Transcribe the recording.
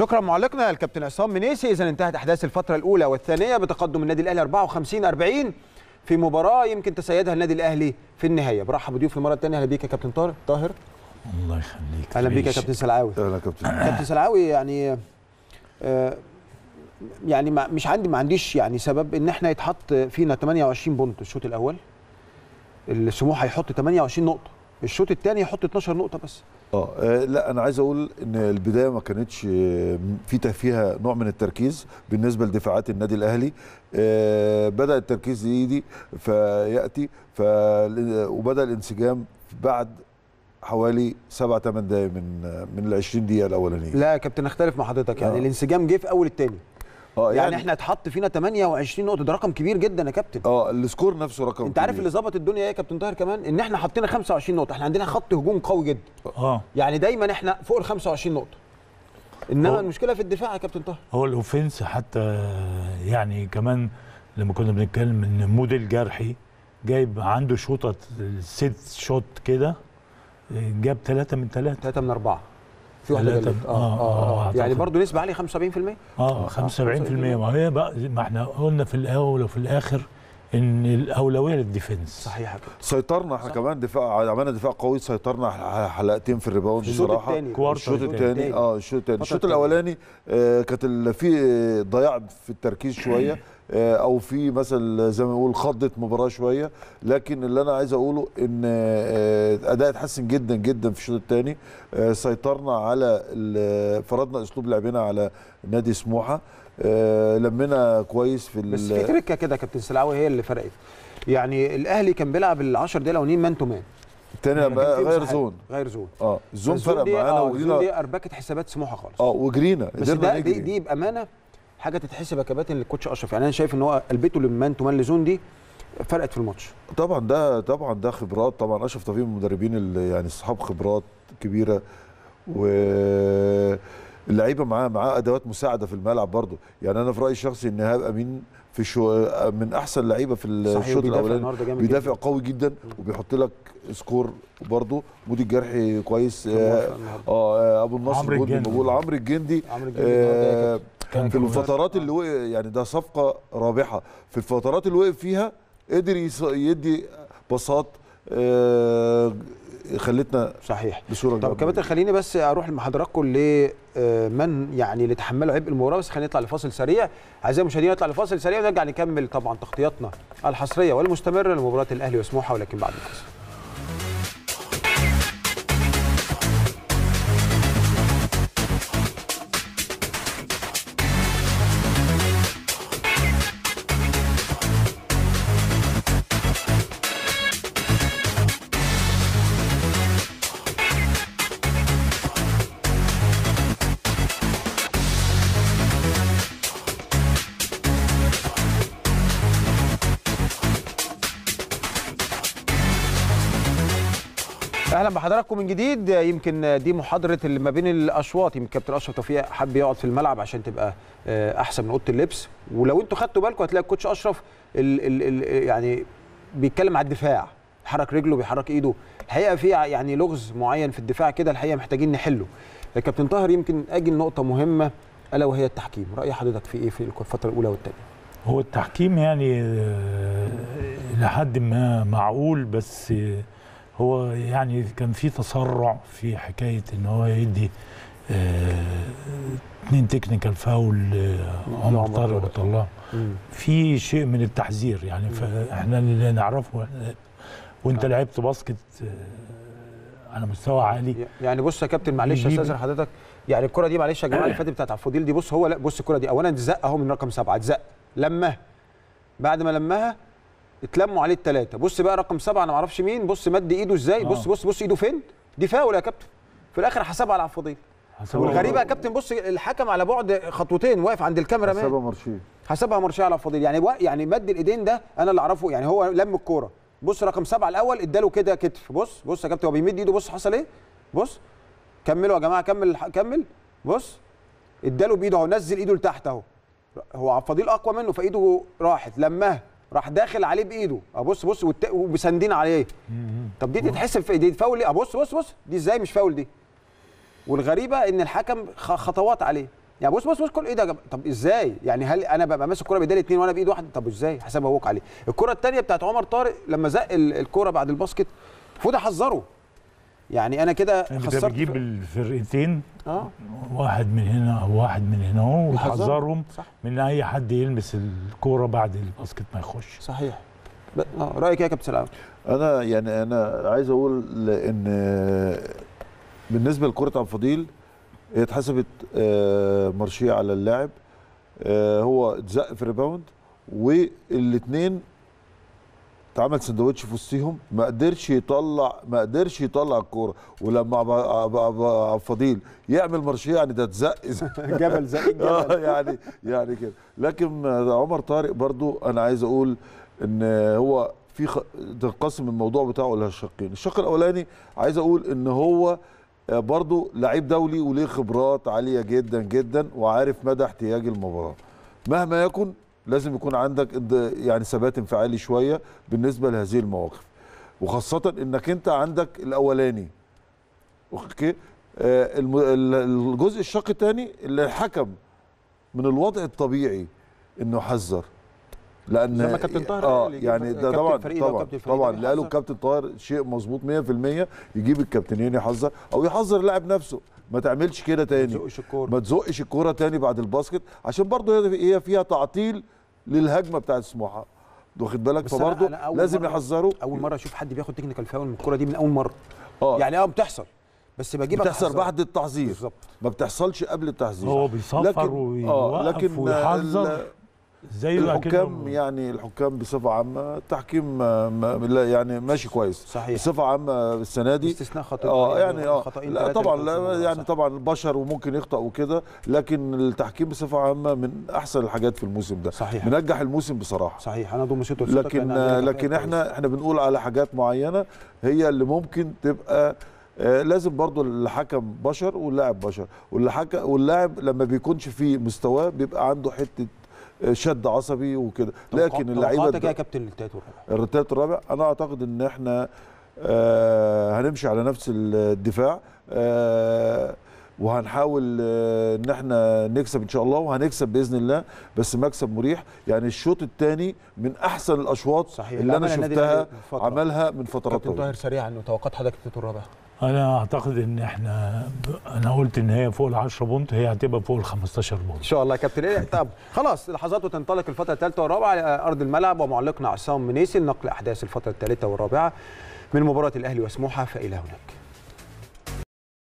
شكرا معلقنا الكابتن عصام منيسي اذا انتهت احداث الفتره الاولى والثانيه بتقدم النادي الاهلي 54 40 في مباراه يمكن تسيدها النادي الاهلي في النهايه برحب بضيوفي المره الثانيه اهلا بيك يا كابتن طارق طاهر الله يخليك اهلا بيك يا كابتن سلعاوي اهلا كابتن كابتن سلعاوي يعني آه، يعني مش عندي ما عنديش يعني سبب ان احنا يتحط فينا 28 بونت الشوط الاول السموحه هيحط 28 نقطه الشوط الثاني يحط 12 نقطه بس اه،, اه لا انا عايز اقول ان البدايه ما كانتش آه، في فيها نوع من التركيز بالنسبه لدفاعات النادي الاهلي آه، بدا التركيز يجي فياتي ف وبدا الانسجام بعد حوالي 7 8 دقائق من من ال 20 دقيقه الاولانيه لا يا كابتن اختلف مع حضرتك يعني آه. الانسجام جه في اول الثاني اه يعني, يعني احنا اتحط فينا 28 نقطه ده رقم كبير جدا يا كابتن اه السكور نفسه رقم انت عارف كبير. اللي ظبط الدنيا ايه يا كابتن طاهر كمان ان احنا حطينا 25 نقطه احنا عندنا خط هجوم قوي جدا اه يعني دايما احنا فوق ال 25 نقطه انما المشكله في الدفاع يا كابتن طاهر هو الاوفنس حتى يعني كمان لما كنا بنتكلم ان موديل جرحي جايب عنده شوطه ست شوت كده جاب ثلاثه من ثلاثه ثلاثه من اربعه في واحده آه،, اه اه, آه, آه, آه يعني برضه نسبه عاليه 75% اه 75%, 75% ما هي بقى ما احنا قلنا في الاول وفي الاخر ان الاولويه للديفنس صحيح سيطرنا احنا صح. كمان دفاع عملنا دفاع قوي سيطرنا على حلقتين في الريباوند بصراحه الشوط الثاني اه الشوط الثاني الشوط الاولاني آه كانت في ضياع في التركيز شويه آه، او في مثلا زي ما نقول خضت مباراه شويه لكن اللي انا عايز اقوله ان آه، اداء اتحسن جدا جدا في الشوط الثاني آه، سيطرنا على فرضنا اسلوب لعبنا على نادي سموحه لمنا كويس في بس في تركه كده كابتن سلاوي هي اللي فرقت يعني الاهلي كان بيلعب ال 10 دقايق الاولانيين مان تو مان التاني يعني بقى غير زون غير زون اه الزون فرق معانا وجرينا اربكت حسابات سموحه خالص اه وجرينا بس ده دي, دي بامانه حاجه تتحسب يا كباتن للكوتش اشرف يعني انا شايف ان هو قلبته مان لزون دي فرقت في الماتش طبعا ده طبعا ده خبرات طبعا اشرف طبيب من المدربين اللي يعني اصحاب خبرات كبيره و اللعيبه معاه معاه ادوات مساعده في الملعب برضه يعني انا في رايي الشخصي ان هاب امين في شو من احسن لعيبه في الشوط الاولاني بيدافع جداً. قوي جدا وبيحط لك سكور برضه مودي الجرحي كويس آه, اه ابو النصر مقبول عمرو الجندي, عمرو الجندي. كان في الفترات اللي وقف يعني ده صفقه رابحه في الفترات اللي وقف فيها قدر يدي باصات آه، خلتنا صحيح بصوره طب كابتن خليني بس اروح لحضراتكم لمن آه، يعني اللي تحملوا عبء المباراه بس خلينا نطلع لفاصل سريع اعزائي المشاهدين نطلع لفاصل سريع ونرجع نكمل طبعا تغطياتنا الحصريه والمستمره لمباراه الاهلي وسموحه ولكن بعد الفاصل اهلا بحضراتكم من جديد يمكن دي محاضره اللي ما بين الاشواط يمكن كابتن اشرف توفيق حب يقعد في الملعب عشان تبقى آه، احسن من اوضه اللبس ولو انتوا خدتوا بالكم هتلاقي الكوتش اشرف الـ الـ الـ يعني بيتكلم على الدفاع بيحرك رجله بيحرك ايده الحقيقه في يعني لغز معين في الدفاع كده الحقيقه محتاجين نحله كابتن طاهر يمكن اجي لنقطه مهمه الا وهي التحكيم راي حضرتك في ايه في الفتره الاولى والثانيه هو التحكيم يعني آه، لحد ما معقول بس هو يعني كان في تسرع في حكايه ان هو يدي اثنين تكنيكال فاول عمر طارق الله في شيء من التحذير يعني فاحنا اللي نعرفه آه، وانت نعم. لعبت باسكت آه، على مستوى عالي يعني بص يا كابتن معلش استاذن حضرتك يعني الكره دي معلش يا جماعه اللي فاتت بتاعت عفوديل دي بص هو لا بص الكره دي اولا اتزق اهو من رقم سبعه اتزق لما بعد ما لمها اتلموا عليه الثلاثه بص بقى رقم سبعه انا ما اعرفش مين بص مد ايده ازاي بص آه. بص بص ايده فين دي فاول يا كابتن في الاخر حسبها على الفضيل والغريبه يا كابتن بص الحكم على بعد خطوتين واقف عند الكاميرا مان حسبها مرشيه حسبها مرشيه على الفضيل يعني يعني مد الايدين ده انا اللي اعرفه يعني هو لم الكوره بص رقم سبعه الاول اداله كده كتف بص بص يا كابتن هو بيمد ايده بص حصل ايه بص كملوا يا جماعه كمل كمل بص اداله بايده اهو نزل ايده لتحت اهو هو عبد الفضيل اقوى منه فايده راحت لمها راح داخل عليه بايده ابص بص وبسندين عليه طب دي تتحسب في دي فاول ليه ابص بص بص دي ازاي مش فاول دي والغريبه ان الحكم خطوات عليه يعني بص بص بص كل ايه ده طب ازاي يعني هل انا ببقى ماسك الكوره بايدي الاثنين وانا بايد واحده طب ازاي حسابها ابوك عليه الكره الثانيه بتاعت عمر طارق لما زق الكوره بعد الباسكت المفروض احذره يعني انا كده يعني خسرت بتجيب الفرقتين اه واحد من هنا او واحد من هنا وتحذرهم من اي حد يلمس الكوره بعد الباسكت ما يخش صحيح آه، رايك رايك يا كابتن سلام انا يعني انا عايز اقول ان بالنسبه لكره عبد الفضيل اتحسبت آه، مرشيه على اللاعب آه، هو اتزق في الريباوند والاثنين اتعمل سندوتش في وسطيهم ما قدرش يطلع ما قدرش يطلع الكوره ولما عبد فضيل يعمل مارشيه يعني ده تزق جبل زق الجبل آه، يعني يعني كده لكن عمر طارق برضو انا عايز اقول ان هو في تنقسم الموضوع بتاعه الى شقين الشق الاولاني عايز اقول ان هو آه، برضو لعيب دولي وليه خبرات عاليه جدا جدا وعارف مدى احتياج المباراه مهما يكن لازم يكون عندك يعني ثبات انفعالي شويه بالنسبه لهذه المواقف وخاصه انك انت عندك الاولاني اوكي آه، الجزء الشق الثاني اللي الحكم من الوضع الطبيعي انه حذر لان لما كابتن طاهر آه يعني ده طبعا طبعا طبعا اللي قاله الكابتن طاهر شيء مظبوط 100% يجيب الكابتنين يحذر او يحذر اللاعب نفسه ما تعملش كده تاني ما تزقش الكوره ما تزقش الكوره تاني بعد الباسكت عشان برضه هي فيها تعطيل للهجمه بتاعت سموحه واخد بالك فبرضه لازم يحذروا اول مره اشوف حد بياخد تكنيكال فاول من الكره دي من اول مره اه يعني اه بتحصل بس بجيبها بتحصل بعد التحذير بالظبط ما بتحصلش قبل التحذير هو بيصفر لكن آه، ويوقف آه لكن ويحذر زي الحكام يعني الحكام بصفه عامه تحكيم يعني ماشي كويس صحيح بصفه عامه السنه دي استثناء خطأ اه يعني اه لا طبعا لا يعني طبعا البشر وممكن يخطا وكده لكن التحكيم بصفه عامه من احسن الحاجات في الموسم ده صحيح منجح الموسم بصراحه صحيح انا ضم لكن أنا لكن احنا احنا بنقول على حاجات معينه هي اللي ممكن تبقى آه، لازم برضو الحكم بشر واللاعب بشر واللاعب لما بيكونش في مستواه بيبقى عنده حته شد عصبي وكده لكن اللعيبه توقعاتك إيه يا كابتن الثالث والرابع التالت والرابع انا اعتقد ان احنا آه هنمشي على نفس الدفاع آه وهنحاول آه ان احنا نكسب ان شاء الله وهنكسب باذن الله بس مكسب مريح يعني الشوط الثاني من احسن الاشواط صحيح. اللي انا شفتها عملها من فترات طويله كابتن طاهر سريعا توقعات حضرتك الثالث الرابع انا اعتقد ان احنا انا قلت ان هي فوق ال 10 بونت هي هتبقى فوق ال 15 بونت ان شاء الله يا كابتن ايه طب خلاص لحظات وتنطلق الفتره الثالثه والرابعه على ارض الملعب ومعلقنا عصام منيسي لنقل احداث الفتره الثالثه والرابعه من مباراه الاهلي وسموحه فالى هناك